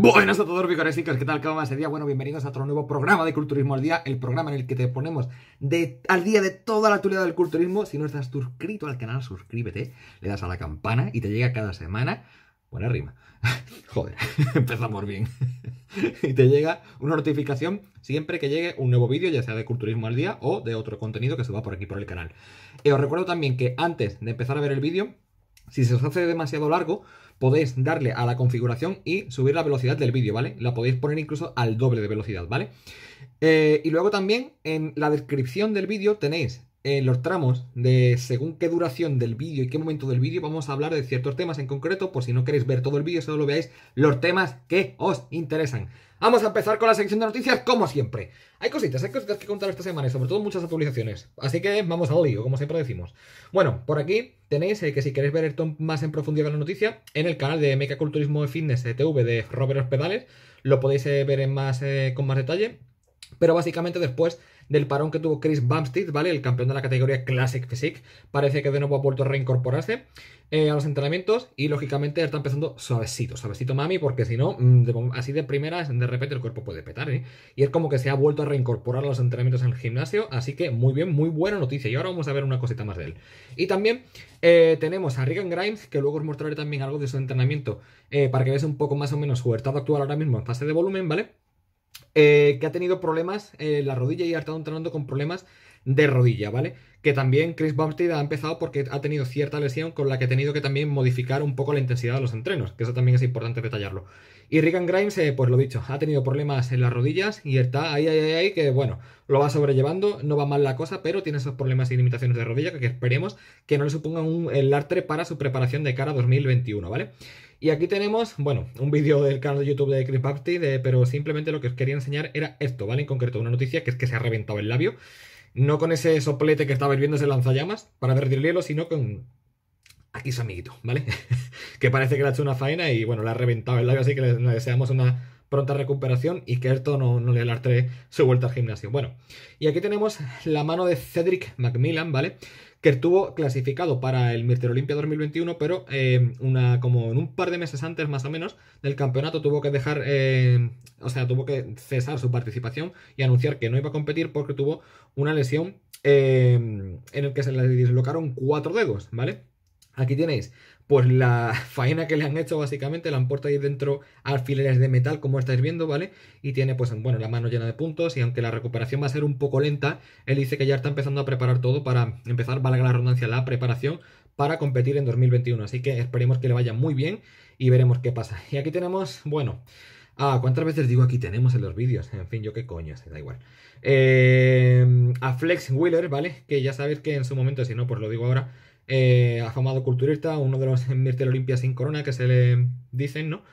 Buenas a todos, picoresicos, ¿qué tal? ¿Cómo va ese Bueno, bienvenidos a otro nuevo programa de Culturismo al Día, el programa en el que te ponemos de, al día de toda la actualidad del culturismo. Si no estás suscrito al canal, suscríbete, le das a la campana y te llega cada semana. Buena rima. Joder, empezamos bien. y te llega una notificación siempre que llegue un nuevo vídeo, ya sea de Culturismo al Día o de otro contenido que se va por aquí por el canal. Y eh, os recuerdo también que antes de empezar a ver el vídeo, si se os hace demasiado largo, podéis darle a la configuración y subir la velocidad del vídeo, ¿vale? La podéis poner incluso al doble de velocidad, ¿vale? Eh, y luego también en la descripción del vídeo tenéis eh, los tramos de según qué duración del vídeo y qué momento del vídeo vamos a hablar de ciertos temas en concreto, por si no queréis ver todo el vídeo, solo lo veáis los temas que os interesan. Vamos a empezar con la sección de noticias, como siempre. Hay cositas, hay cositas que contar esta semana y sobre todo muchas actualizaciones. Así que vamos al lío, como siempre decimos. Bueno, por aquí tenéis eh, que si queréis ver esto más en profundidad la noticia, en el canal de Mecaculturismo de Fitness eh, TV de Robert Hospedales, lo podéis ver en más, con más detalle. Pero básicamente después del parón que tuvo Chris Bumstead, ¿vale? El campeón de la categoría Classic Physique. Parece que de nuevo ha vuelto a reincorporarse eh, a los entrenamientos y lógicamente está empezando suavecito, suavecito mami, porque si no, mm, así de primeras, de repente el cuerpo puede petar, ¿eh? Y es como que se ha vuelto a reincorporar a los entrenamientos en el gimnasio, así que muy bien, muy buena noticia. Y ahora vamos a ver una cosita más de él. Y también eh, tenemos a Regan Grimes, que luego os mostraré también algo de su entrenamiento, eh, para que veáis un poco más o menos su estado actual ahora mismo en fase de volumen, ¿vale? Eh, que ha tenido problemas en eh, la rodilla y ha estado entrenando con problemas de rodilla, ¿vale? Que también Chris Bumstead ha empezado porque ha tenido cierta lesión con la que ha tenido que también modificar un poco la intensidad de los entrenos, que eso también es importante detallarlo. Y Regan Grimes, eh, pues lo dicho, ha tenido problemas en las rodillas y está ahí, ahí, ahí, ahí, que bueno, lo va sobrellevando, no va mal la cosa, pero tiene esos problemas y limitaciones de rodilla que, esperemos que no le supongan un, el lastre para su preparación de cara a 2021, ¿vale? Y aquí tenemos, bueno, un vídeo del canal de YouTube de Chris pero simplemente lo que os quería enseñar era esto, ¿vale? En concreto, una noticia que es que se ha reventado el labio. No con ese soplete que estaba hirviendo ese lanzallamas para derretir el hielo, sino con aquí su amiguito, ¿vale? que parece que le ha hecho una faena y bueno, le ha reventado el labio, así que le, deseamos una pronta recuperación y que esto no, le alarte su vuelta al gimnasio. Bueno, y aquí tenemos la mano de Cedric Macmillan, ¿vale? Que estuvo clasificado para el Mister Olimpia 2021, pero eh, una, como en un par de meses antes más o menos del campeonato tuvo que dejar, eh, o sea, tuvo que cesar su participación y anunciar que no iba a competir porque tuvo una lesión eh, en el que se le dislocaron cuatro dedos, ¿vale? Aquí tenéis, pues la faena que le han hecho básicamente, la han puesto ahí dentro alfileres de metal, como estáis viendo, ¿vale? Y tiene pues, bueno, la mano llena de puntos y aunque la recuperación va a ser un poco lenta, él dice que ya está empezando a preparar todo para empezar, valga la redundancia, la preparación para competir en 2021. Así que esperemos que le vaya muy bien y veremos qué pasa. Y aquí tenemos, bueno... Ah, ¿cuántas veces digo aquí tenemos en los vídeos? En fin, yo qué coño, da igual. Eh, a Flex Wheeler, ¿vale? Que ya sabéis que en su momento, si no, pues lo digo ahora, eh, afamado culturista, uno de los Mirtel Olimpia sin corona que se le dicen, ¿no?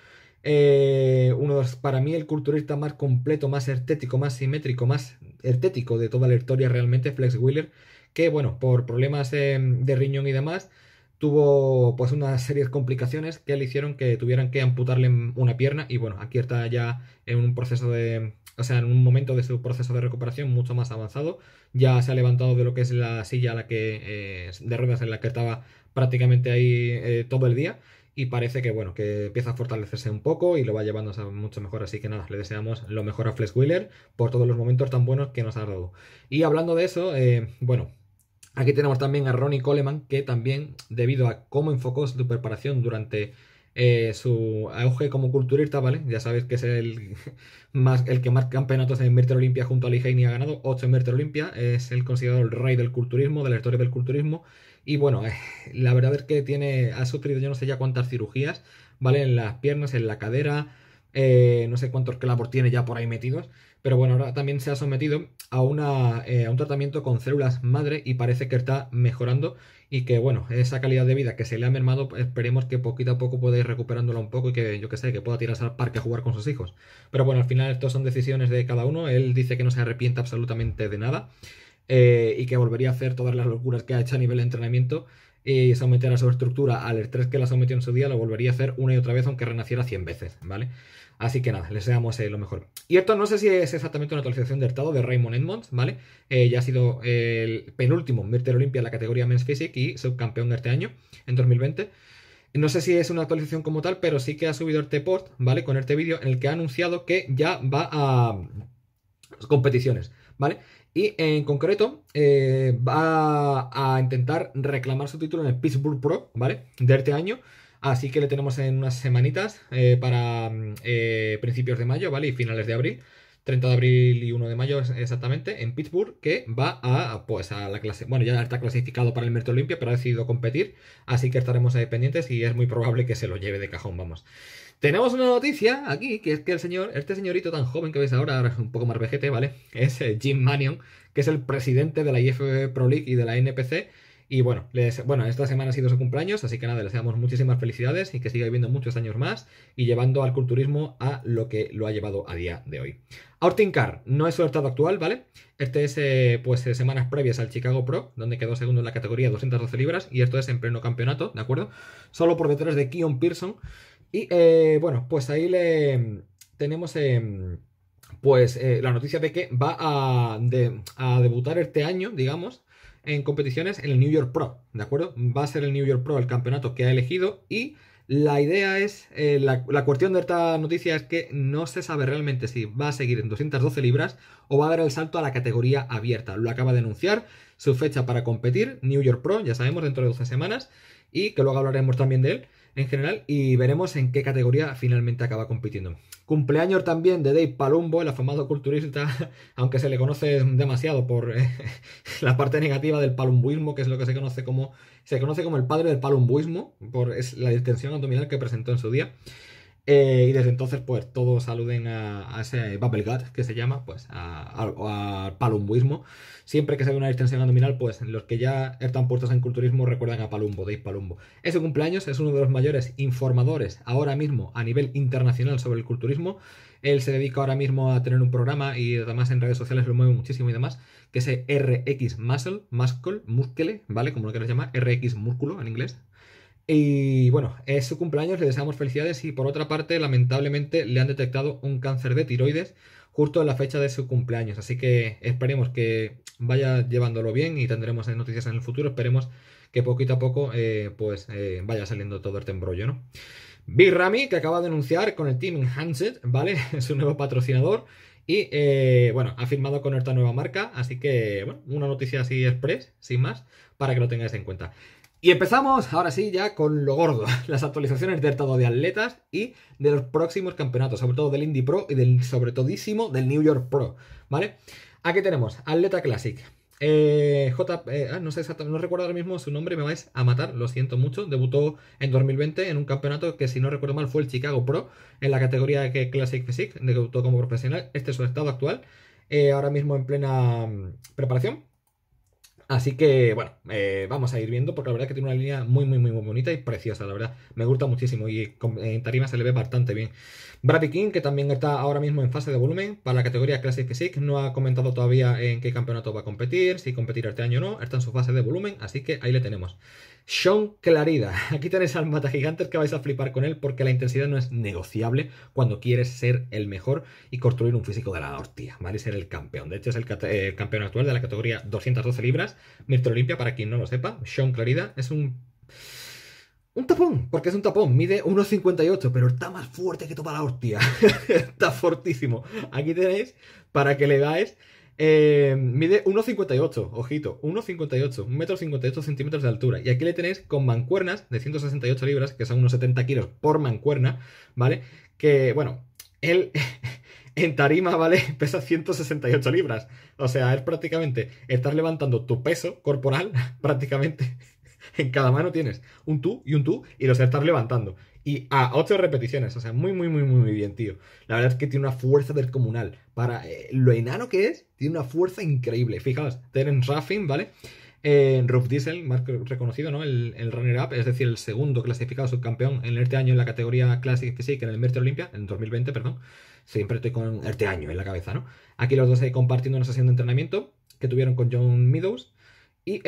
Eh, uno de los, para mí, el culturista más completo, más estético, más simétrico, más estético de toda la historia realmente, Flex Wheeler, que bueno, por problemas eh, de riñón y demás, tuvo pues una serie de complicaciones que le hicieron que tuvieran que amputarle una pierna y bueno, aquí está ya en un proceso de, o sea, en un momento de su proceso de recuperación mucho más avanzado, ya se ha levantado de lo que es la silla la que, eh, de ruedas en la que estaba prácticamente ahí eh, todo el día y parece que bueno, que empieza a fortalecerse un poco y lo va llevando a mucho mejor, así que nada, le deseamos lo mejor a Flex Wheeler por todos los momentos tan buenos que nos ha dado. Y hablando de eso, eh, bueno, Aquí tenemos también a Ronnie Coleman, que también, debido a cómo enfocó su preparación durante eh, su auge como culturista, ¿vale? Ya sabes que es el, más, el que más campeonatos en Mérter Olimpia junto a Lee y ha ganado, 8 en Mérter Olimpia, es el considerado el rey del culturismo, de la historia del culturismo, y bueno, eh, la verdad es que tiene, ha sufrido yo no sé ya cuántas cirugías, ¿vale? En las piernas, en la cadera, eh, no sé cuántos clavos tiene ya por ahí metidos, pero bueno, ahora también se ha sometido a, una, eh, a un tratamiento con células madre y parece que está mejorando y que bueno, esa calidad de vida que se le ha mermado, esperemos que poquito a poco pueda ir recuperándola un poco y que yo que sé, que pueda tirarse al parque a jugar con sus hijos. Pero bueno, al final estas son decisiones de cada uno, él dice que no se arrepienta absolutamente de nada eh, y que volvería a hacer todas las locuras que ha hecho a nivel de entrenamiento y someter a su estructura al estrés que la sometió en su día, lo volvería a hacer una y otra vez aunque renaciera 100 veces, ¿vale? Así que nada, les deseamos eh, lo mejor. Y esto no sé si es exactamente una actualización de estado de Raymond Edmonds, ¿vale? Eh, ya ha sido el penúltimo Mirter Olympia en la categoría Men's Physique y subcampeón de este año, en 2020. No sé si es una actualización como tal, pero sí que ha subido este post, ¿vale? Con este vídeo en el que ha anunciado que ya va a competiciones, ¿vale? Y en concreto eh, va a intentar reclamar su título en el Pittsburgh Pro, ¿vale? De este año. Así que le tenemos en unas semanitas eh, para mm, eh, principios de mayo, ¿vale? Y finales de abril. 30 de abril y 1 de mayo exactamente, en Pittsburgh, que va a, pues, a la clase. Bueno, ya está clasificado para el Merto Olimpia, pero ha decidido competir, así que estaremos ahí pendientes y es muy probable que se lo lleve de cajón, vamos. Tenemos una noticia aquí, que es que el señor, este señorito tan joven que veis ahora, ahora es un poco más vejete, ¿vale? Es eh, Jim Mannion, que es el presidente de la IFB Pro League y de la NPC, y bueno, les, bueno, esta semana ha sido su cumpleaños, así que nada, les deseamos muchísimas felicidades y que siga viviendo muchos años más y llevando al culturismo a lo que lo ha llevado a día de hoy. Car, no es su estado actual, ¿vale? Este es, eh, pues, eh, semanas previas al Chicago Pro, donde quedó segundo en la categoría 212 libras, y esto es en pleno campeonato, ¿de acuerdo? Solo por detrás de Keon Pearson. Y, eh, bueno, pues ahí le tenemos... Em, pues la noticia de que va a, debutar este año, digamos, en competiciones en el New York Pro, ¿de acuerdo? Va a ser el New York Pro el campeonato que ha elegido y la idea es, eh, la, la, cuestión de esta noticia es que no se sabe realmente si va a seguir en 212 libras o va a dar el salto a la categoría abierta. Lo acaba de anunciar, su fecha para competir, New York Pro, ya sabemos, dentro de 12 semanas, y que luego hablaremos también de él en general y veremos en qué categoría finalmente acaba compitiendo. Cumpleaños también de Dave Palumbo, el afamado culturista, aunque se le conoce demasiado por eh, la parte negativa del palumbuismo, que es lo que se conoce como se conoce como el padre del palumbuismo por es, la distensión abdominal que presentó en su día. Eh, y desde entonces, pues todos aluden a, ese bubblegut que se llama, pues al palumboismo. Siempre que se ve una distensión abdominal, pues los que ya están puestos en culturismo recuerdan a Palumbo, Dave Palumbo. Ese cumpleaños es uno de los mayores informadores ahora mismo a nivel internacional sobre el culturismo. Él se dedica ahora mismo a tener un programa y además en redes sociales lo mueve muchísimo y demás, que es RX Muscle, Muscle, Muscle, ¿vale? Como lo quieras llamar, RX Músculo en inglés y bueno, es su cumpleaños, le deseamos felicidades y por otra parte, lamentablemente, le han detectado un cáncer de tiroides justo en la fecha de su cumpleaños. Así que esperemos que vaya llevándolo bien y tendremos noticias en el futuro. Esperemos que poquito a poco eh, pues eh, vaya saliendo todo este embrollo, ¿no? Big Ramy, que acaba de anunciar con el Team Enhanced, ¿vale? es un nuevo patrocinador. Y eh, bueno, ha firmado con esta nueva marca, así que bueno, una noticia así express, sin más, para que lo tengáis en cuenta. Y empezamos ahora sí ya con lo gordo, las actualizaciones del estado de atletas y de los próximos campeonatos, sobre todo del Indie Pro y del sobre todo del New York Pro, ¿vale? Aquí tenemos Atleta Classic. Eh, J, eh, ah, no sé exactamente, no recuerdo ahora mismo su nombre, me vais a matar, lo siento mucho. Debutó en 2020 en un campeonato que, si no recuerdo mal, fue el Chicago Pro, en la categoría que Classic Physique, debutó como profesional. Este es su estado actual, eh, ahora mismo en plena mm, preparación Así que, bueno, eh, vamos a ir viendo porque la verdad que tiene una línea muy, muy, muy, bonita y preciosa, la verdad. Me gusta muchísimo y en tarima se le ve bastante bien. Brady King, que también está ahora mismo en fase de volumen para la categoría Classic Physique, no ha comentado todavía en qué campeonato va a competir, si competirá este año o no, está en su fase de volumen, así que ahí le tenemos. Sean Clarida. Aquí tenéis al mata gigantes que vais a flipar con él porque la intensidad no es negociable cuando quieres ser el mejor y construir un físico de la hostia, ¿vale? Ser el campeón. De hecho, es el, eh, campeón actual de la categoría 212 libras. Mirto Olimpia, para quien no lo sepa, Sean Clarida es un. Un tapón, porque es un tapón, mide 1,58, pero está más fuerte que toda la hostia. está fortísimo. Aquí tenéis para que le dais eh, mide 1,58, ojito, 1,58, 1,58 centímetros de altura. Y aquí le tenéis con mancuernas de 168 libras, que son unos 70 kilos por mancuerna, ¿vale? Que, bueno, él en tarima, ¿vale? Pesa 168 libras. O sea, es prácticamente, estás levantando tu peso corporal, prácticamente. En cada mano tienes un tú y un tú y los estás levantando. Y a ah, ocho 8 repeticiones, o sea, muy, muy, muy, muy bien, tío. La verdad es que tiene una fuerza del comunal. Para eh, lo enano que es, tiene una fuerza increíble. Fijaos, Teren Raffin, ¿vale? Eh, Ruff Diesel, más reconocido, ¿no? El, runner-up, es decir, el segundo clasificado subcampeón en este año en la categoría Classic que en el Merter olimpia en 2020, perdón. Siempre estoy con este año en la cabeza, ¿no? Aquí los dos ahí eh, compartiendo una sesión de entrenamiento que tuvieron con John Meadows y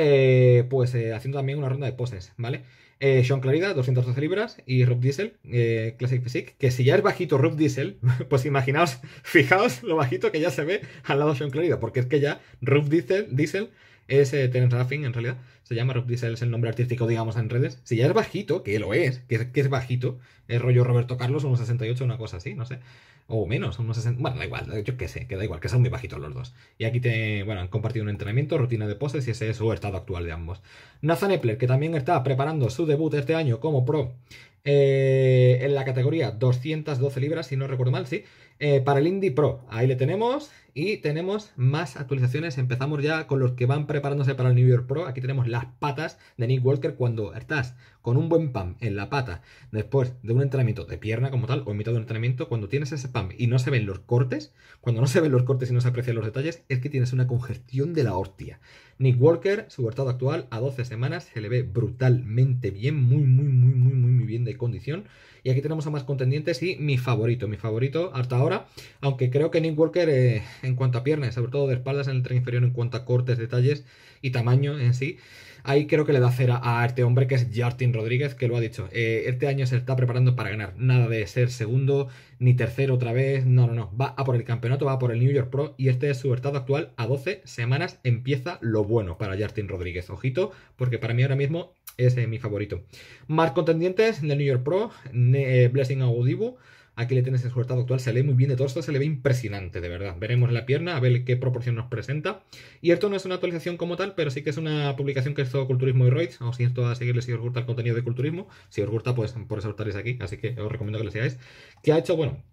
pues haciendo también una ronda de poses, ¿vale? eh, Sean Clarida, 212 libras, y Rob Diesel, eh, Classic Physique, que si ya es bajito Rob Diesel, pues imaginaos, fijaos lo bajito que ya se ve al lado de Sean Clarida, porque es que ya Rob Diesel, Diesel ese eh, Terence Raffin, en realidad, se llama Rob es el nombre artístico, digamos, en redes. Si ya es bajito, que lo es, que es, que es bajito, es rollo Roberto Carlos, unos 68, una cosa así, no sé. O menos, unos 60. Bueno, da igual, yo qué sé, que da igual, que son muy bajitos los dos. Y aquí te, bueno, han compartido un entrenamiento, rutina de poses y ese es su estado actual de ambos. Nathan Epler, que también está preparando su debut este año como pro eh, en la categoría 212 libras, si no recuerdo mal, sí. Eh, para el Indie Pro, ahí le tenemos. Y tenemos más actualizaciones. Empezamos ya con los que van preparándose para el New York Pro. Aquí tenemos las patas de Nick Walker cuando estás con un buen pam en la pata después de un entrenamiento de pierna como tal o en mitad de un entrenamiento. Cuando tienes ese pam y no se ven los cortes, cuando no se ven los cortes y no se aprecian los detalles, es que tienes una congestión de la hostia. Nick Walker, su hurtado actual, a 12 semanas, se le ve brutalmente bien, muy, muy, muy, muy, muy, muy bien de condición. Y aquí tenemos a más contendientes y mi favorito, mi favorito hasta ahora, aunque creo que Nick Walker eh, en cuanto a piernas, sobre todo de espaldas en el tren inferior, en cuanto a cortes, detalles y tamaño en sí, Ahí creo que le da cera a este hombre que es Jartin Rodríguez, que lo ha dicho. Eh, este año se está preparando para ganar. Nada de ser segundo ni tercero otra vez. No, no, no. Va a por el campeonato, va a por el New York Pro y este es su estado actual. A 12 semanas empieza lo bueno para Jartin Rodríguez. Ojito, porque para mí ahora mismo es eh, mi favorito. Más contendientes del New York Pro, eh, Blessing Audibu. Aquí le tienes el resultado actual, se lee muy bien de todo esto, se le ve impresionante, de verdad. Veremos la pierna, a ver qué proporción nos presenta. Y esto no es una actualización como tal, pero sí que es una publicación que es todo Culturismo y Roids. Os invito a seguirle si os gusta el contenido de Culturismo. Si os gusta, pues por eso estaréis aquí, así que os recomiendo que lo sigáis. Que ha hecho, bueno,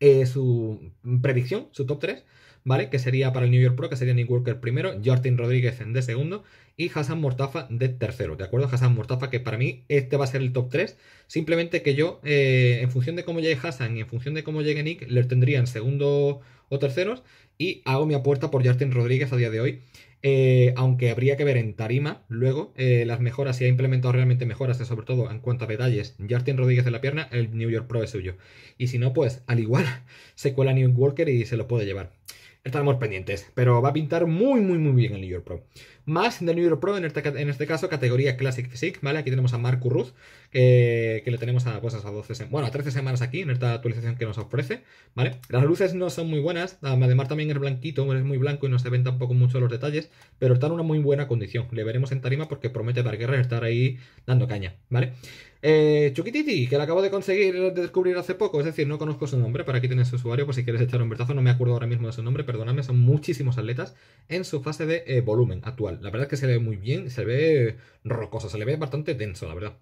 eh, su predicción, su top 3, ¿vale? Que sería para el New York Pro, que sería Nick Walker primero, Jortin Rodríguez en de segundo y Hassan Mortafa de tercero, ¿de acuerdo? Hassan Mortafa, que para mí este va a ser el top 3. Simplemente que yo, eh, en función de cómo llegue Hassan y en función de cómo llegue Nick, le tendría en segundo o terceros. Y hago mi apuesta por Justin Rodríguez a día de hoy. Eh, aunque habría que ver en tarima luego eh, las mejoras, si ha implementado realmente mejoras, sobre todo en cuanto a detalles, Justin Rodríguez de la pierna, el New York Pro es suyo. Y si no, pues al igual se cuela New Walker y se lo puede llevar estaremos pendientes. Pero va a pintar muy, muy, muy bien el New York Pro. Más del New York Pro, en este, este caso, categoría Classic Physique, ¿vale? Aquí tenemos a Marco Ruth que, le tenemos a, pues, a 12 bueno, a 13 semanas aquí, en esta actualización que nos ofrece, ¿vale? Las luces no son muy buenas, además también es blanquito, es muy blanco y no se ven tampoco mucho los detalles, pero está en una muy buena condición. Le veremos en tarima porque promete para guerra estar ahí dando caña, ¿vale? Eh, Chukititi, que la acabo de conseguir, de descubrir hace poco, es decir, no conozco su nombre, para aquí tienes su usuario, por si quieres echar un vistazo, no me acuerdo ahora mismo de su nombre, perdóname, son muchísimos atletas en su fase de eh, volumen actual. La verdad es que se ve muy bien, se ve rocoso, se le ve bastante denso, la verdad.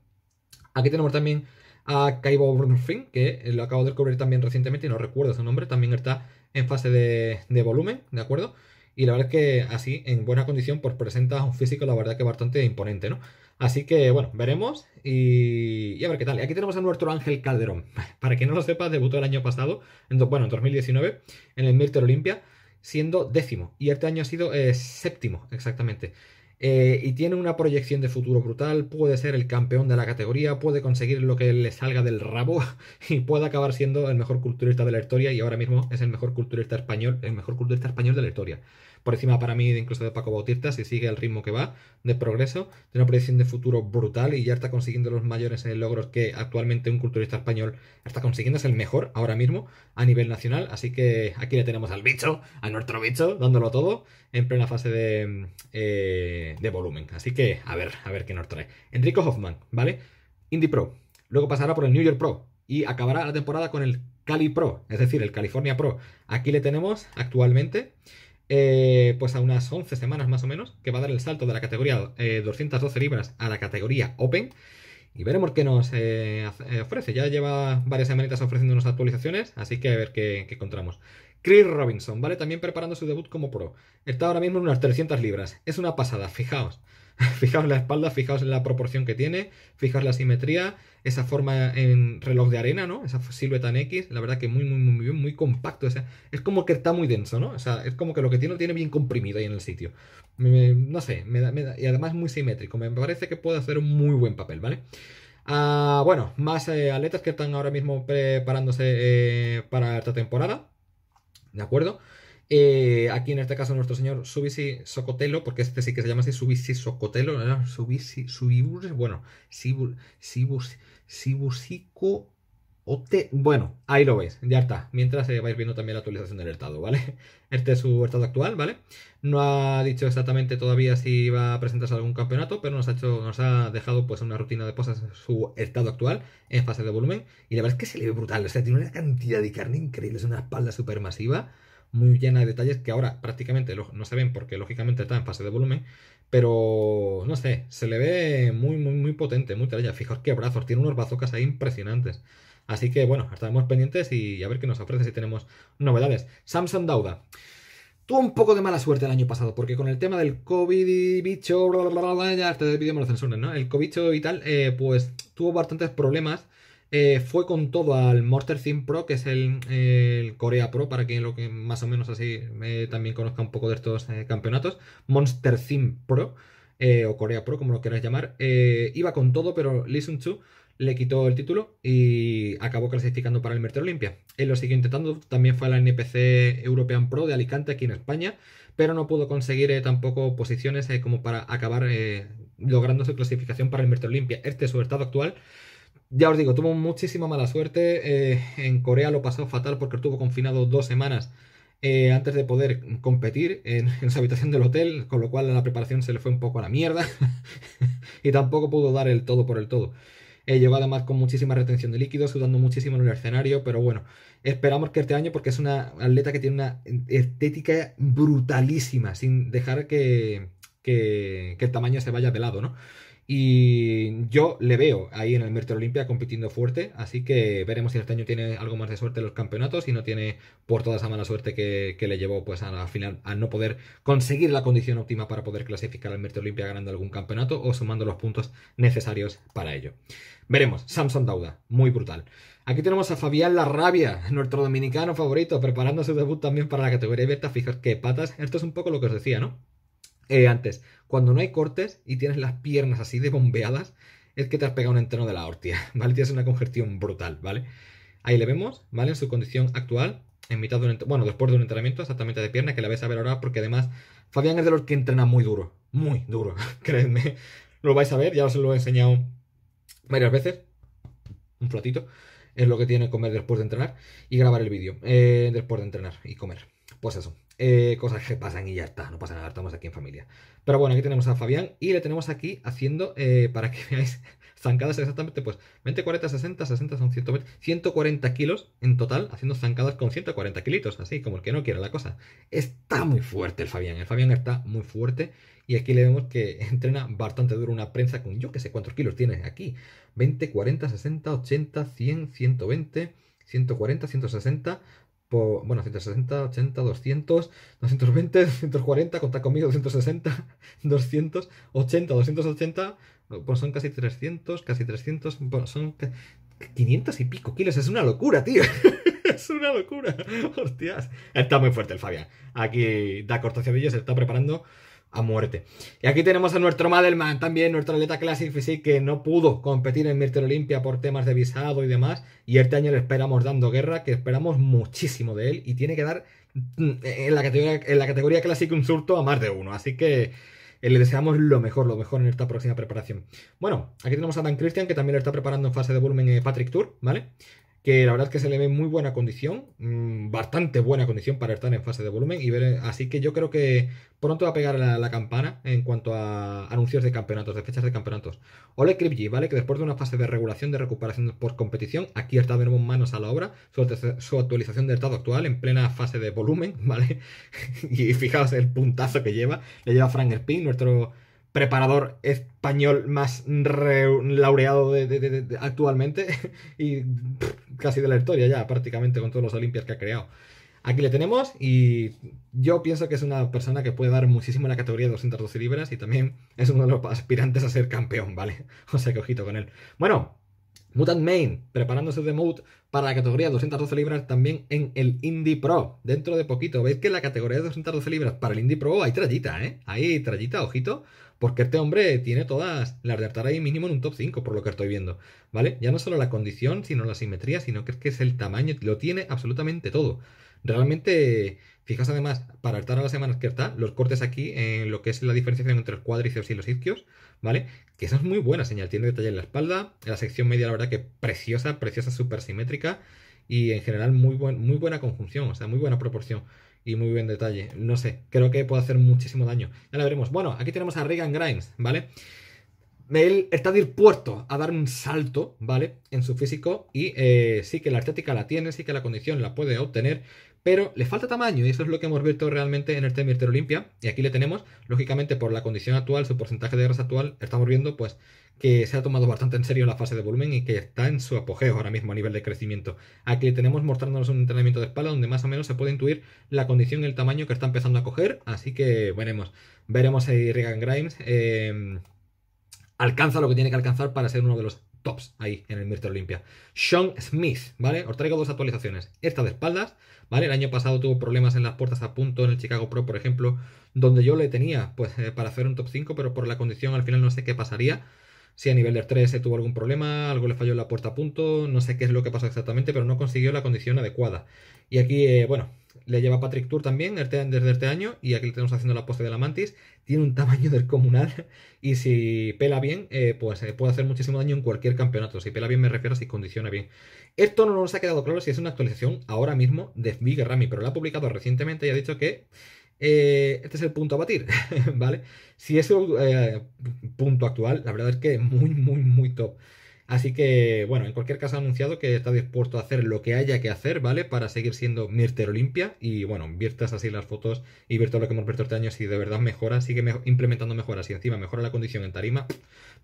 Aquí tenemos también a Kaibo Brunfin, que lo acabo de descubrir también recientemente y no recuerdo su nombre, también está en fase de, de volumen, ¿de acuerdo? Y la verdad es que así, en buena condición, pues presenta un físico, la verdad que bastante imponente, ¿no? Así que bueno, veremos y, a ver qué tal. Aquí tenemos a nuestro Ángel Calderón. Para que no lo sepa, debutó el año pasado, en, bueno, en 2019, en el Mirter Olimpia, siendo décimo. Y este año ha sido eh, séptimo, exactamente. Eh, y tiene una proyección de futuro brutal, puede ser el campeón de la categoría, puede conseguir lo que le salga del rabo y puede acabar siendo el mejor culturista de la historia y ahora mismo es el mejor culturista español, el mejor culturista español de la historia. Por encima para mí incluso de Paco Bautista, si sigue el ritmo que va de progreso, tiene una proyección de futuro brutal y ya está consiguiendo los mayores eh, logros que actualmente un culturista español está consiguiendo, es el mejor ahora mismo a nivel nacional, así que aquí le tenemos al bicho, a nuestro bicho, dándolo todo en plena fase de... Mm, eh, de, volumen. Así que a ver, a ver qué nos trae. Enrico Hoffman, ¿vale? Indie Pro. Luego pasará por el New York Pro y acabará la temporada con el Cali Pro, es decir, el California Pro. Aquí le tenemos actualmente, eh, pues a unas 11 semanas más o menos, que va a dar el salto de la categoría 212 eh, libras a la categoría Open. Y veremos qué nos eh, ofrece. Ya lleva varias semanitas ofreciéndonos actualizaciones, así que a ver qué encontramos. Chris Robinson, ¿vale? También preparando su debut como pro. Está ahora mismo en unas 300 libras. Es una pasada, fijaos. Fijaos la espalda, fijaos en la proporción que tiene, fijaos la simetría, esa forma en reloj de arena, ¿no? Esa silueta en X, la verdad que muy, muy, muy bien, muy compacto. sea, es como que está muy denso, ¿no? O sea, es como que lo que tiene lo tiene bien comprimido ahí en el sitio. no sé, me y además muy simétrico. Me parece que puede hacer un muy buen papel, ¿vale? Ah, bueno, más eh, atletas que están ahora mismo preparándose eh, para esta temporada. ¿De acuerdo? Eh, aquí en este caso nuestro señor Subisi Socotelo, porque este sí que se llama así, Subisi Socotelo, ¿no? Subisi, Subibus, bueno, Sibus, Sibus, Sibusico bueno, ahí lo veis, ya está. Mientras eh, vais viendo también la actualización del estado ¿vale? Este es su estado actual, ¿vale? No ha dicho exactamente todavía si va a presentarse algún campeonato, pero nos ha, hecho, nos ha dejado pues una rutina de posas su estado actual en fase de volumen. Y la verdad es que se le ve brutal, o sea, tiene una cantidad de carne increíble, es una espalda súper masiva, muy llena de detalles que ahora prácticamente no se ven porque lógicamente está en fase de volumen. Pero no sé, se le ve muy, muy, muy potente, muy talla, Fijaos qué brazos, tiene unos bazocas ahí impresionantes. Así que bueno, estaremos pendientes y a ver qué nos ofrece si tenemos novedades. Samsung Dauda. Tuvo un poco de mala suerte el año pasado, porque con el tema del COVID y bicho, ya te vídeo me lo ¿no? El COVID y tal, eh, pues tuvo bastantes problemas. Eh, fue con todo al Monster Theme Pro, que es el, Corea Pro, para quien lo que más o menos así eh, también conozca un poco de estos campeonatos. Monster Theme Pro, o Corea Pro, como lo queráis llamar, iba con todo, pero Listen to le quitó el título y acabó clasificando para el Merteo Olimpia. él lo siguió intentando, también fue a la NPC European Pro de Alicante aquí en España, pero no pudo conseguir eh, tampoco posiciones eh, como para acabar eh, logrando su clasificación para el Merteo Olimpia. Este es su estado actual. Ya os digo, tuvo muchísima mala suerte. en Corea lo pasó fatal porque estuvo confinado dos semanas antes de poder competir en, en, su habitación del hotel, con lo cual la preparación se le fue un poco a la mierda y tampoco pudo dar el todo por el todo. Eh, llegó además con muchísima retención de líquidos, sudando muchísimo en el escenario, pero bueno, esperamos que este año, porque es una atleta que tiene una estética brutalísima, sin dejar que, que, que el tamaño se vaya de lado, ¿no? Y yo le veo ahí en el Mertel Olimpia compitiendo fuerte, así que veremos si este año tiene algo más de suerte en los campeonatos y no tiene por toda esa mala suerte que, le llevó pues a final a no poder conseguir la condición óptima para poder clasificar al Mertel Olimpia ganando algún campeonato o sumando los puntos necesarios para ello. Veremos, Samson Dauda, muy brutal. Aquí tenemos a Fabián rabia nuestro dominicano favorito, preparando su debut también para la categoría abierta. Fijaos qué patas. Esto es un poco lo que os decía, ¿no? Eh, antes, cuando no hay cortes y tienes las piernas así de bombeadas, es que te has pegado un entreno de la hostia, ¿vale? Tienes una congestión brutal, ¿vale? Ahí le vemos, ¿vale? En su condición actual, en mitad de un bueno, después de un entrenamiento exactamente de pierna, que la vais a ver ahora, porque además Fabián es de los que entrena muy duro, muy duro, creedme. Lo vais a ver, ya os lo he enseñado varias veces, un platito, es lo que tiene comer después de entrenar y grabar el vídeo eh, después de entrenar y comer. Pues eso, eh, cosas que pasan y ya está, no pasa nada, estamos aquí en familia. Pero bueno, aquí tenemos a Fabián y le tenemos aquí haciendo, eh, para que veáis, zancadas exactamente, pues 20, 40, 60, 60 son 120, 140 kilos en total, haciendo zancadas con 140 kilitos, así como el que no quiera la cosa. Está muy fuerte el Fabián, el Fabián está muy fuerte y aquí le vemos que entrena bastante duro una prensa con yo que sé cuántos kilos tiene aquí, 20, 40, 60, 80, 100, 120. 140, 160, bueno, 160, 80, 200, 220, 240, contad conmigo, 260, 200, 80, 280, son casi 300, casi 300, bueno, son 500 y pico kilos, es una locura, tío. es una locura, hostias. Está muy fuerte el Fabián. Aquí da cortaciadillo, se está preparando a muerte. Y aquí tenemos a nuestro Madelman, también nuestro atleta Clásico... que no pudo competir en Mirte Olimpia por temas de visado y demás. Y este año le esperamos dando guerra, que esperamos muchísimo de él. Y tiene que dar mm, en la categoría, en la categoría Classic un surto a más de uno. Así que eh, le deseamos lo mejor, lo mejor en esta próxima preparación. Bueno, aquí tenemos a Dan Christian, que también lo está preparando en fase de volumen eh, Patrick Tour, ¿vale? que la verdad es que se le ve muy buena condición, mm, bastante buena condición para estar en fase de volumen. Y ver, así que yo creo que pronto va a pegar la, campana en cuanto a anuncios de campeonatos, de fechas de campeonatos. Ole Kripji, ¿vale? Que después de una fase de regulación de recuperación por competición, aquí está nuevo manos a la obra, su, actualización del estado actual en plena fase de volumen, ¿vale? y fijaos el puntazo que lleva, le lleva Frank Spin nuestro preparador español más laureado de, actualmente y casi de la historia ya, prácticamente con todos los Olimpias que ha creado. Aquí le tenemos y yo pienso que es una persona que puede dar muchísimo en la categoría de 212 libras y también es uno de los aspirantes a ser campeón, ¿vale? O sea que ojito con él. Bueno, Mutant Main, preparándose de mood para la categoría 212 libras también en el Indie Pro. Dentro de poquito, veis que en la categoría de 212 libras para el Indie Pro hay trallita, ¿eh? Hay trallita, ojito. Porque este hombre tiene todas las de ahí mínimo en un top 5, por lo que estoy viendo. ¿Vale? Ya no solo la condición, sino la simetría, sino que es que es el tamaño, lo tiene absolutamente todo. Realmente, fijaos además, para artar a semana semanas que los cortes aquí en lo que es la diferencia entre los cuádriceps y los isquios, ¿vale? Que esa es muy buena señal, tiene detalle en la espalda, en la sección media la verdad que preciosa, preciosa, súper simétrica y en general muy, muy buena conjunción, o sea, muy buena proporción y muy buen detalle. No sé, creo que puede hacer muchísimo daño. Ya lo veremos. Bueno, aquí tenemos a Regan Grimes, ¿vale? Él está dispuesto a dar un salto, ¿vale? En su físico y eh, sí que la estética la tiene, sí que la condición la puede obtener, pero le falta tamaño y eso es lo que hemos visto realmente en el Temirter Olimpia y aquí le tenemos, lógicamente por la condición actual, su porcentaje de grasa actual, estamos viendo pues que se ha tomado bastante en serio la fase de volumen y que está en su apogeo ahora mismo a nivel de crecimiento. Aquí tenemos mostrándonos un entrenamiento de espalda donde más o menos se puede intuir la condición y el tamaño que está empezando a coger, así que veremos. Veremos si Regan Grimes em, alcanza lo que tiene que alcanzar para ser uno de los tops ahí en el Mr. Olympia. Sean Smith, ¿vale? Os traigo dos actualizaciones. Esta de espaldas, ¿vale? El año pasado tuvo problemas en las puertas a punto en el Chicago Pro, por ejemplo, donde yo le tenía pues eh, para hacer un top 5, pero por la condición al final no sé qué pasaría si a nivel de 3 se tuvo algún problema, algo le falló en la puerta a punto, no sé qué es lo que pasó exactamente, pero no consiguió la condición adecuada. Y aquí, eh, bueno, le lleva Patrick Tour también este, desde este año y aquí le tenemos haciendo la poste de la mantis. Tiene un tamaño del comunal y si pela bien, eh, pues eh, puede hacer muchísimo daño en cualquier campeonato. Si pela bien me refiero a si condiciona bien. Esto no nos ha quedado claro si es una actualización ahora mismo de Big Ramy, pero la ha publicado recientemente y ha dicho que eh, este es el punto a batir, ¿vale? Si es el eh, punto actual, la verdad es que muy, muy, muy top. Así que, bueno, en cualquier caso ha anunciado que está dispuesto a hacer lo que haya que hacer, ¿vale? Para seguir siendo Mirter Olimpia. Y bueno, viertas así las fotos y ver todo lo que hemos visto este año. Si de verdad mejora, sigue implementando mejoras y encima mejora la condición en tarima,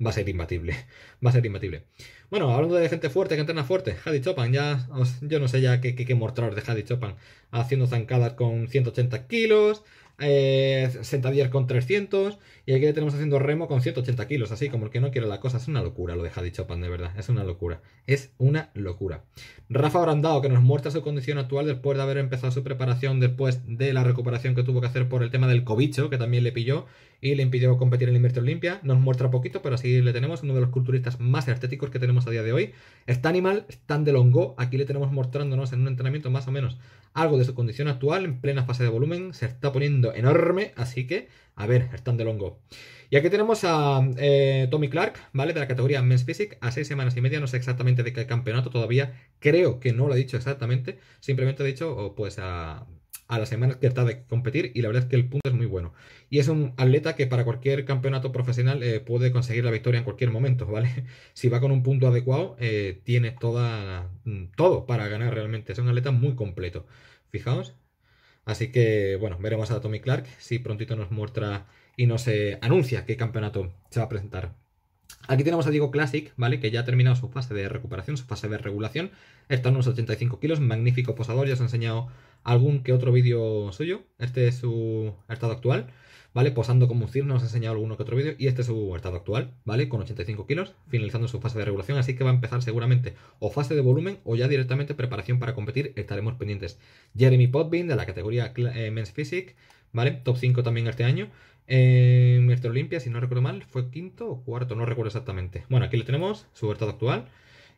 va a ser imbatible. Va a ser imbatible. Bueno, hablando de gente fuerte, que entrena fuerte, Hadi Chopan, ya yo no sé ya qué, qué, qué de Hadi Chopan haciendo zancadas con 180 kilos eh, sentadillas con 300 y aquí le tenemos haciendo remo con 180 kilos, así como el que no quiere la cosa. Es una locura lo deja dicho Pan de verdad, es una locura, es una locura. Rafa Brandao, que nos muestra su condición actual después de haber empezado su preparación, después de la recuperación que tuvo que hacer por el tema del cobicho, que también le pilló y le impidió competir en el Invierno Olimpia. Nos muestra poquito, pero así le tenemos, uno de los culturistas más estéticos que tenemos a día de hoy. Está animal, está de longo, aquí le tenemos mostrándonos en un entrenamiento más o menos algo de su condición actual en plena fase de volumen, se está poniendo enorme, así que, a ver, están de longo. Y aquí tenemos a eh, Tommy Clark, ¿vale? De la categoría Men's Physics. a seis semanas y media, no sé exactamente de qué campeonato todavía, creo que no lo ha dicho exactamente, simplemente ha dicho, pues a a la semana que está de competir y la verdad es que el punto es muy bueno. Y es un atleta que para cualquier campeonato profesional eh, puede conseguir la victoria en cualquier momento, ¿vale? Si va con un punto adecuado, eh, tiene toda, mm, todo para ganar realmente. Es un atleta muy completo, fijaos. Así que, bueno, veremos a Tommy Clark si prontito nos muestra y nos eh, anuncia qué campeonato se va a presentar. Aquí tenemos a Diego Classic, ¿vale? Que ya ha terminado su fase de recuperación, su fase de regulación. Está en unos 85 kilos, magnífico posador. Ya os he enseñado algún que otro vídeo suyo. Este es su estado actual, ¿vale? Posando como un cirno, os he enseñado alguno que otro vídeo. Y este es su estado actual, ¿vale? Con 85 kilos, finalizando su fase de regulación. Así que va a empezar seguramente o fase de volumen o ya directamente preparación para competir. Estaremos pendientes. Jeremy Potvin, de la categoría eh, Men's Physique, ¿vale? Top 5 también este año. En eh, Mierda Olimpia, si no recuerdo mal, fue quinto o cuarto, no recuerdo exactamente. Bueno, aquí le tenemos, su estado actual.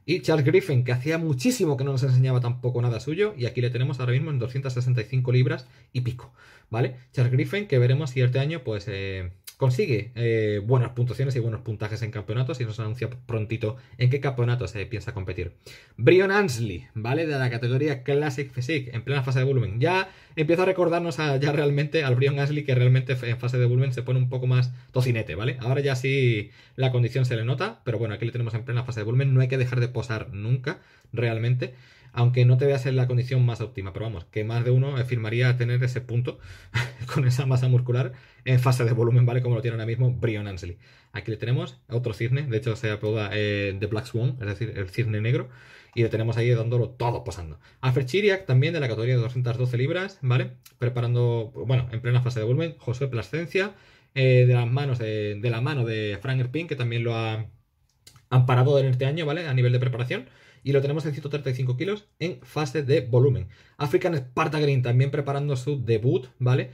Y Charles Griffin, que hacía muchísimo que no nos enseñaba tampoco nada suyo, y aquí le tenemos ahora mismo en 265 libras y pico, ¿vale? Charles Griffin, que veremos si este año, pues, eh, consigue eh, buenas puntuaciones y buenos puntajes en campeonatos y nos anuncia prontito en qué campeonato se piensa competir. Brion Ansley, ¿vale? De la categoría Classic Physique, en plena fase de volumen. Ya empieza a recordarnos ya realmente al Brion Ansley que realmente en fase de volumen se pone un poco más tocinete, ¿vale? Ahora ya sí la condición se le nota, pero bueno, aquí le tenemos en plena fase de volumen, no hay que dejar de posar nunca, realmente aunque no te veas en la condición más óptima. Pero vamos, que más de uno firmaría tener ese punto con esa masa muscular en fase de volumen, ¿vale? Como lo tiene ahora mismo Brion Ansley. Aquí le tenemos, otro cisne, de hecho se apoda eh, The Black Swan, es decir, el cisne negro, y le tenemos ahí dándolo todo pasando. Alfred Chiriac, también de la categoría de 212 libras, ¿vale? Preparando, bueno, en plena fase de volumen, José Plascencia, eh, de las manos de, la mano de Frank Erpin, que también lo ha amparado en este año, ¿vale? A nivel de preparación y lo tenemos en 135 kilos en fase de volumen. African Sparta Green también preparando su debut, ¿vale?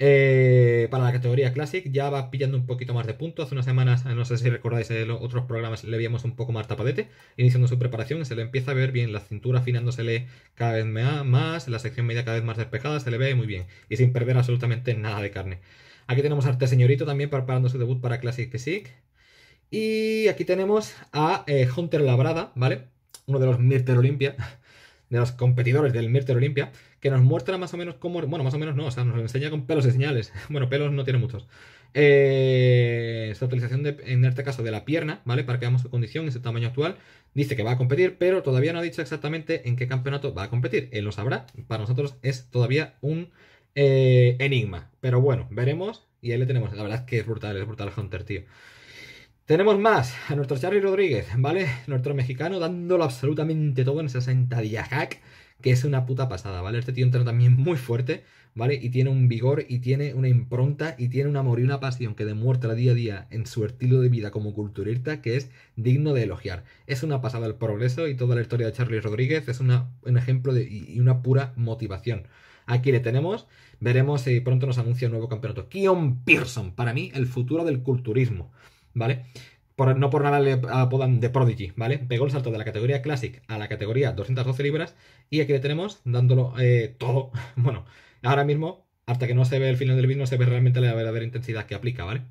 Eh, para la categoría Classic ya va pillando un poquito más de punto. Hace unas semanas, eh, no sé si recordáis de eh, los otros programas, le veíamos un poco más tapadete, iniciando su preparación. Se le empieza a ver bien la cintura afinándosele cada vez más, la sección media cada vez más despejada, se le ve muy bien y sin perder absolutamente nada de carne. Aquí tenemos a Arte Señorito también preparando su debut para Classic Physique. Y aquí tenemos a Hunter Labrada, ¿vale? uno de los Mirter Olimpia, de los competidores del Mirter Olimpia, que nos muestra más o menos cómo, bueno, más o menos no, o sea, nos lo enseña con pelos y señales. Bueno, pelos no tiene muchos. Eh, esta utilización de, en este caso de la pierna, ¿vale? Para que veamos su condición en su tamaño actual. Dice que va a competir, pero todavía no ha dicho exactamente en qué campeonato va a competir. Él lo sabrá. Para nosotros es todavía un eh, enigma. Pero bueno, veremos. Y ahí le tenemos. La verdad es que es brutal, es brutal Hunter, tío. Tenemos más a nuestro Charlie Rodríguez, ¿vale? Nuestro mexicano dándolo absolutamente todo en esa sentadilla hack, que es una puta pasada, ¿vale? Este tío entra también muy fuerte, ¿vale? Y tiene un vigor y tiene una impronta y tiene un amor y una pasión que demuestra día a día en su estilo de vida como culturista que es digno de elogiar. Es una pasada el progreso y toda la historia de Charlie Rodríguez es un ejemplo y una pura motivación. Aquí le tenemos. Veremos si pronto nos anuncia un nuevo campeonato. Kion Pearson, para mí, el futuro del culturismo. ¿vale? no por nada le apodan de Prodigy, ¿vale? Pegó el salto de la categoría Classic a la categoría 212 libras y aquí le tenemos dándolo eh, todo. Bueno, ahora mismo, hasta que no se ve el final del vídeo, no se ve realmente la verdadera intensidad que aplica, ¿vale?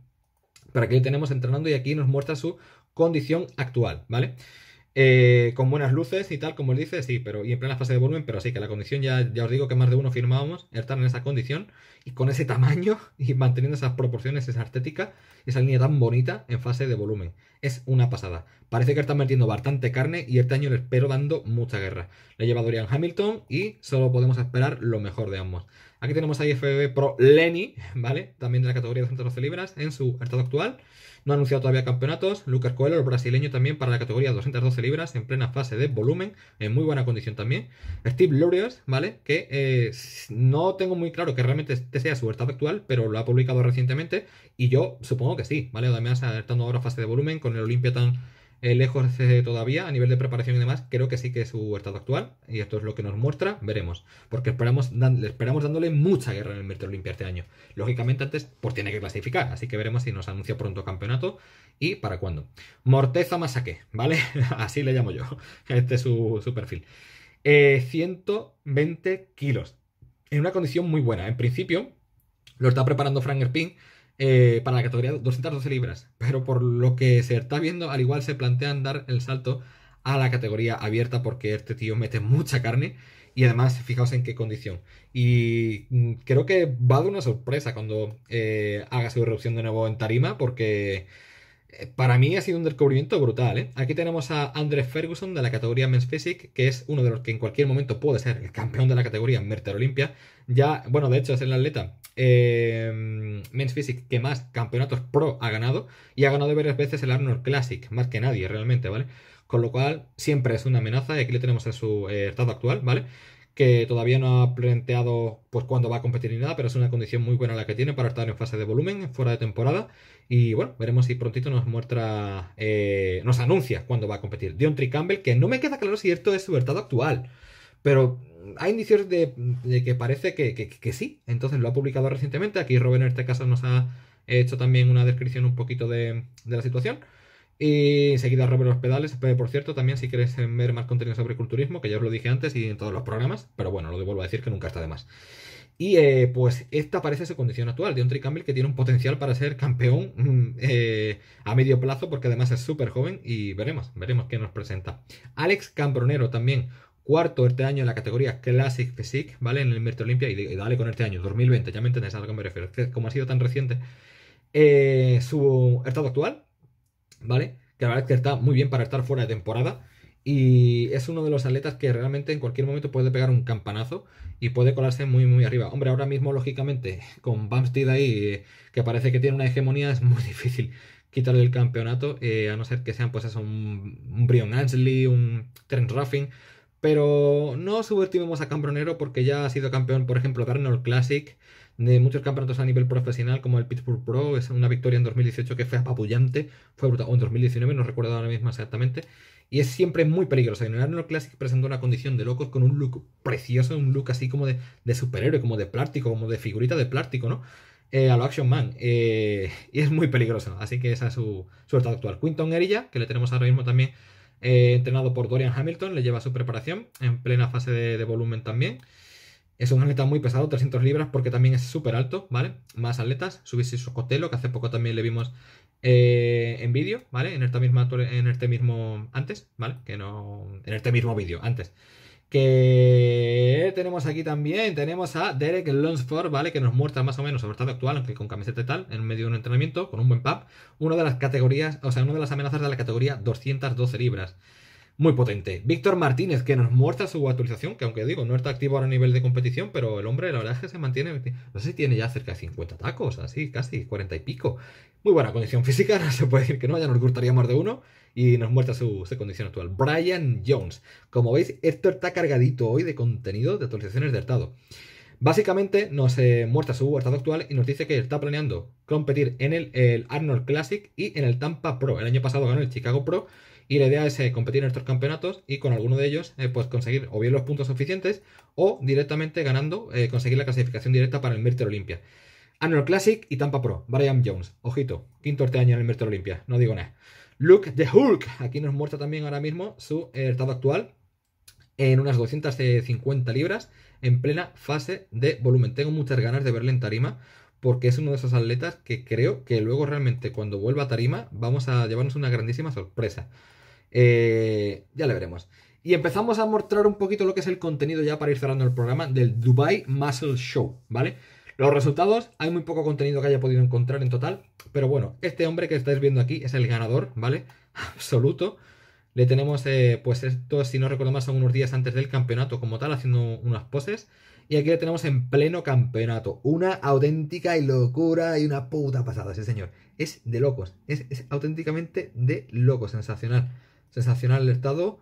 Pero aquí le tenemos entrenando y aquí nos muestra su condición actual, ¿vale? vale eh, con buenas luces y tal, como él dice, sí, pero y en plena fase de volumen, pero sí, que la condición ya, ya os digo que más de uno firmábamos estar en esa condición y con ese tamaño y manteniendo esas proporciones, esa estética, esa línea tan bonita en fase de volumen. Es una pasada. Parece que están metiendo bastante carne y este año le espero dando mucha guerra. Le lleva Dorian Hamilton y solo podemos esperar lo mejor de ambos. Aquí tenemos a IFB Pro Lenny, ¿vale? También de la categoría de 212 libras en su estado actual. No ha anunciado todavía campeonatos. Lucas Coelho, el brasileño también para la categoría 212 libras en plena fase de volumen, en muy buena condición también. Steve Lurios, ¿vale? Que eh, no tengo muy claro que realmente este sea su estado actual, pero lo ha publicado recientemente y yo supongo que sí, ¿vale? Además, adaptando ahora fase de volumen con el Olympia tan eh, lejos todavía a nivel de preparación y demás, creo que sí que es su estado actual y esto es lo que nos muestra, veremos, porque esperamos, esperamos dándole mucha guerra en el Metro Olimpia este año. Lógicamente antes pues, tiene que clasificar, así que veremos si nos anuncia pronto campeonato y para cuándo. Morteza Masaque, ¿vale? así le llamo yo, este es su, perfil. 120 eh, kilos, en una condición muy buena, en principio lo está preparando Frank Spin eh, para la categoría 212 libras, pero por lo que se está viendo, al igual se plantean dar el salto a la categoría abierta porque este tío mete mucha carne y además fijaos en qué condición. Y mm, creo que va a dar una sorpresa cuando eh, haga su reducción de nuevo en tarima porque eh, para mí ha sido un descubrimiento brutal. Aquí tenemos a Andrés Ferguson de la categoría Men's Physique, que es uno de los que en cualquier momento puede ser el campeón de la categoría Merter Olimpia. Ya, bueno, de hecho es el atleta eh, Men's Physics que más campeonatos pro ha ganado y ha ganado varias veces el Arnold Classic, más que nadie realmente, ¿vale? Con lo cual siempre es una amenaza y aquí le tenemos a su eh, estado actual, ¿vale? Que todavía no ha planteado pues cuándo va a competir ni nada, pero es una condición muy buena la que tiene para estar en fase de volumen, fuera de temporada. Y bueno, veremos si prontito nos muestra, eh, nos anuncia cuándo va a competir. Dion Campbell, que no me queda claro si esto es su estado actual, pero hay indicios de, que parece que, sí. Entonces lo ha publicado recientemente. Aquí Robert en este caso nos ha hecho también una descripción un poquito de, la situación. Y enseguida Robert los pedales. por cierto, también si quieres em, ver más contenido sobre culturismo, que ya os lo dije antes y en todos los programas, pero bueno, lo devuelvo a decir que nunca está de más. Y eh, pues esta parece su condición actual, de un Campbell que tiene un potencial para ser campeón mm, eh, a medio plazo, porque además es súper joven y veremos, veremos qué nos presenta. Alex Cambronero también, cuarto este año en la categoría Classic Physique, ¿vale? En el Mirte Olimpia y, dale con este año, 2020, ya me entendéis a lo que me refiero, como ha sido tan reciente eh, su estado actual, ¿vale? Que la verdad es que está muy bien para estar fuera de temporada y es uno de los atletas que realmente en cualquier momento puede pegar un campanazo y puede colarse muy muy arriba. Hombre, ahora mismo lógicamente con Bamstead ahí eh, que parece que tiene una hegemonía es muy difícil quitarle el campeonato, eh, a no ser que sean pues eso, un, un Brion Ansley, un Trent Ruffin, pero no subestimemos a Cambronero porque ya ha sido campeón, por ejemplo, de Arnold Classic, de muchos campeonatos a nivel profesional, como el Pittsburgh Pro, es una victoria en 2018 que fue apabullante, fue brutal, o en 2019, no recuerdo ahora mismo exactamente. Y es siempre muy peligroso. En el Arnold Classic presentó una condición de locos con un look precioso, un look así como de, de superhéroe, como de plástico, como de figurita de plástico, ¿no? Eh, a lo Action Man. Eh, y es muy peligroso. Así que esa es su, su estado actual. Quinton Erilla, que le tenemos ahora mismo también eh, entrenado por Dorian Hamilton, le lleva su preparación en plena fase de, volumen también. Es un atleta muy pesado, 300 libras, porque también es súper alto, ¿vale? Más atletas, su Socotelo, que hace poco también le vimos eh, en vídeo, ¿vale? En este, mismo, en este mismo antes, ¿vale? Que no. En este mismo vídeo, antes que tenemos aquí también, tenemos a Derek Lunsford, ¿vale? Que nos muestra más o menos sobre estado actual, aunque con camiseta y tal, en medio de un entrenamiento, con un buen PAP. una de las categorías, o sea, una de las amenazas de la categoría 212 libras muy potente. Víctor Martínez, que nos muestra su actualización, que aunque digo, no está activo ahora a nivel de competición, pero el hombre la verdad es que se mantiene, no sé si tiene ya cerca de 50 tacos, así, casi, 40 y pico. Muy buena condición física, no se puede decir que no, ya nos gustaría más de uno. Y nos muestra su, condición actual. Brian Jones. Como veis, esto está cargadito hoy de contenido de actualizaciones de estado Básicamente nos eh, muestra su estado actual y nos dice que está planeando competir en el Arnold Classic y en el Tampa Pro. El año pasado ganó el Chicago Pro y la idea es eh, competir en estos campeonatos y con alguno de ellos eh, pues conseguir o bien los puntos suficientes o directamente ganando eh, conseguir la clasificación directa para el Merter Olimpia. Annual Classic y Tampa Pro, Brian Jones. Ojito, quinto este año en el Merter Olimpia, no digo nada. Luke the Hulk, aquí nos muestra también ahora mismo su estado actual en unas 250 libras en plena fase de volumen. Tengo muchas ganas de verle en tarima porque es uno de esos atletas que creo que luego realmente cuando vuelva a Tarima vamos a llevarnos una grandísima sorpresa. Eh, ya le veremos. Y empezamos a mostrar un poquito lo que es el contenido ya para ir cerrando el programa del Dubai Muscle Show, ¿vale? Los resultados, hay muy poco contenido que haya podido encontrar en total, pero bueno, este hombre que estáis viendo aquí es el ganador, ¿vale? Absoluto. Le tenemos, eh, pues esto, si no recuerdo más, son unos días antes del campeonato como tal, haciendo unas poses. Y aquí la tenemos en pleno campeonato. Una auténtica y locura y una puta pasada, sí señor. Es de locos. Es, auténticamente de locos. Sensacional. Sensacional el estado.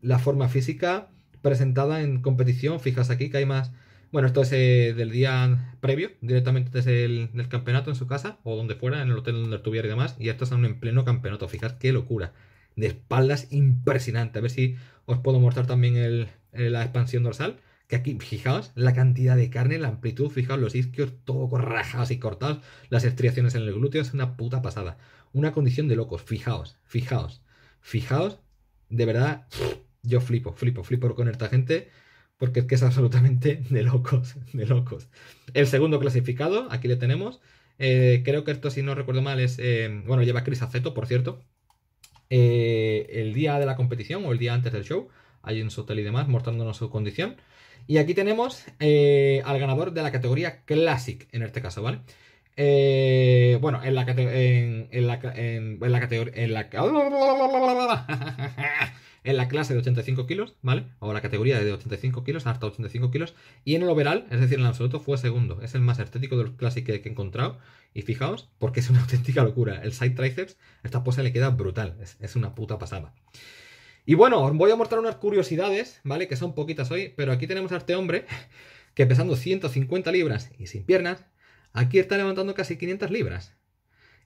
La forma física presentada en competición. fijas aquí que hay más. Bueno, esto es eh, del día previo, directamente desde el del campeonato en su casa o donde fuera, en el hotel donde estuviera y demás. Y esto es en pleno campeonato. Fijaos qué locura. De espaldas impresionante. A ver si os puedo mostrar también la expansión dorsal que aquí, fijaos la cantidad de carne, la amplitud, fijaos los isquios todo rajados y cortados, las estriaciones en el glúteo, es una puta pasada. Una condición de locos, fijaos, fijaos, fijaos, de verdad, yo flipo, flipo, flipo con esta gente, porque es que es absolutamente de locos, de locos. El segundo clasificado, aquí le tenemos, eh, creo que esto, si no recuerdo mal, es, eh, bueno, lleva Chris Aceto, por cierto, eh, el día de la competición o el día antes del show ahí en su hotel y demás, mostrándonos su condición. Y aquí tenemos eh, al ganador de la categoría Classic, en este caso, ¿vale? Eh, bueno, en la en, en la en, la categoría en la clase de 85 kilos, ¿vale? O la categoría de 85 kilos hasta 85 kilos. Y en el overall, es decir, en el absoluto, fue segundo. Es el más estético de los Classic que, he encontrado. Y fijaos, porque es una auténtica locura. El side triceps, esta pose le queda brutal. es una puta pasada. Y bueno, os voy a mostrar unas curiosidades, ¿vale? Que son poquitas hoy, pero aquí tenemos a este hombre que pesando 150 libras y sin piernas, aquí está levantando casi 500 libras.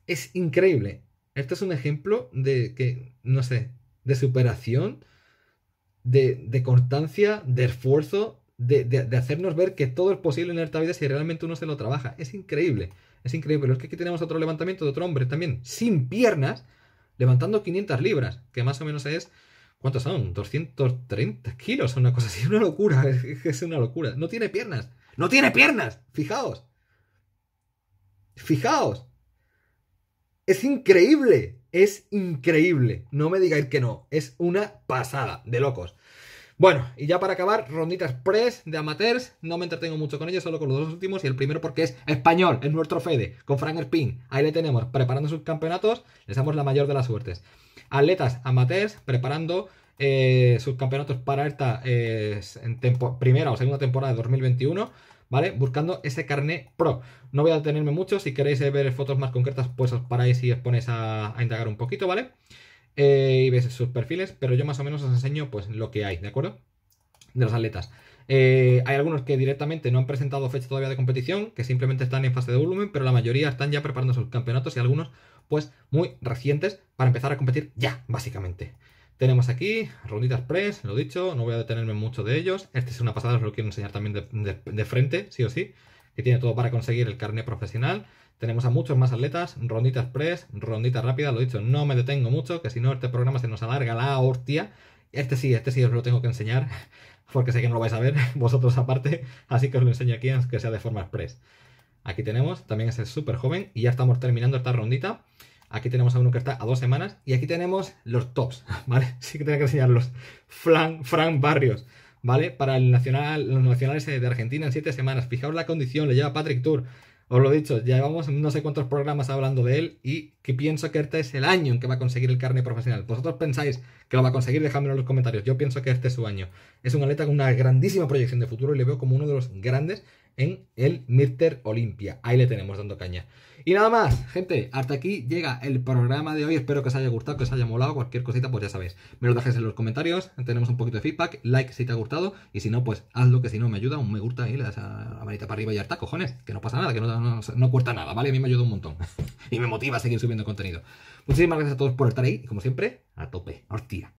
Es increíble. Este es un ejemplo de que, no sé, de superación, de, constancia, de esfuerzo, de, hacernos ver que todo es posible en esta vida si realmente uno se lo trabaja. Es increíble, es increíble. Pero es que aquí tenemos otro levantamiento de otro hombre también, sin piernas, levantando 500 libras, que más o menos es ¿Cuántos son? 230 kilos, Es una cosa así, una locura, es una locura. No tiene piernas, no tiene piernas, fijaos. Fijaos. Es increíble, es increíble. No me digáis que no, es una pasada de locos. Bueno, y ya para acabar, ronditas press de amateurs. No me entretengo mucho con ellos, solo con los dos últimos. Y el primero porque es español, es nuestro Fede, con Frank spin Ahí le tenemos, preparando sus campeonatos. Les damos la mayor de las suertes. Atletas amateurs, preparando eh, sus campeonatos para esta eh, primera o segunda temporada de 2021. ¿Vale? Buscando ese carnet pro. No voy a detenerme mucho. Si queréis ver fotos más concretas, pues os paráis y os ponéis a, indagar un poquito, ¿vale? vale eh, y ves sus perfiles, pero yo más o menos os enseño pues lo que hay, ¿de acuerdo? De los atletas. Eh, hay algunos que directamente no han presentado fecha todavía de competición, que simplemente están en fase de volumen, pero la mayoría están ya preparando sus campeonatos y algunos pues muy recientes para empezar a competir ya, básicamente. Tenemos aquí ronditas press, lo dicho, no voy a detenerme mucho de ellos. Este es una pasada, os lo quiero enseñar también de frente, sí o sí que tiene todo para conseguir el carnet profesional. Tenemos a muchos más atletas, rondita express, rondita rápida, lo he dicho, no me detengo mucho, que si no este programa se nos alarga la hostia. Este sí, este sí os lo tengo que enseñar, porque sé que no lo vais a ver vosotros aparte, así que os lo enseño aquí, aunque sea de forma express. Aquí tenemos, también es el súper joven y ya estamos terminando esta rondita. Aquí tenemos a uno que está a dos semanas y aquí tenemos los tops, ¿vale? Sí que tengo que enseñarlos. Frank, Fran Barrios. ¿vale? Para el nacional, los nacionales de Argentina en siete semanas. Fijaos la condición, le lleva Patrick Tour. Os lo he dicho, llevamos no sé cuántos programas hablando de él y que pienso que este es el año en que va a conseguir el carne profesional. ¿Vosotros pensáis que lo va a conseguir? Dejadmelo en los comentarios. Yo pienso que este es su año. Es un atleta con una grandísima proyección de futuro y le veo como uno de los grandes en el Mirter Olimpia. Ahí le tenemos dando caña. Y nada más, gente, hasta aquí llega el programa de hoy. Espero que os haya gustado, que os haya molado. Cualquier cosita, pues ya sabéis. Me lo dejéis en los comentarios. Tenemos un poquito de feedback. Like si te ha gustado. Y si no, pues hazlo, que si no me ayuda. Un me gusta ahí. ¿eh? le das a la manita para arriba y harta, cojones. Que no pasa nada, que no, no, no cuesta nada, ¿vale? A mí me ayuda un montón. y me motiva a seguir subiendo contenido. Muchísimas gracias a todos por estar ahí. Y como siempre, a tope. Hostia.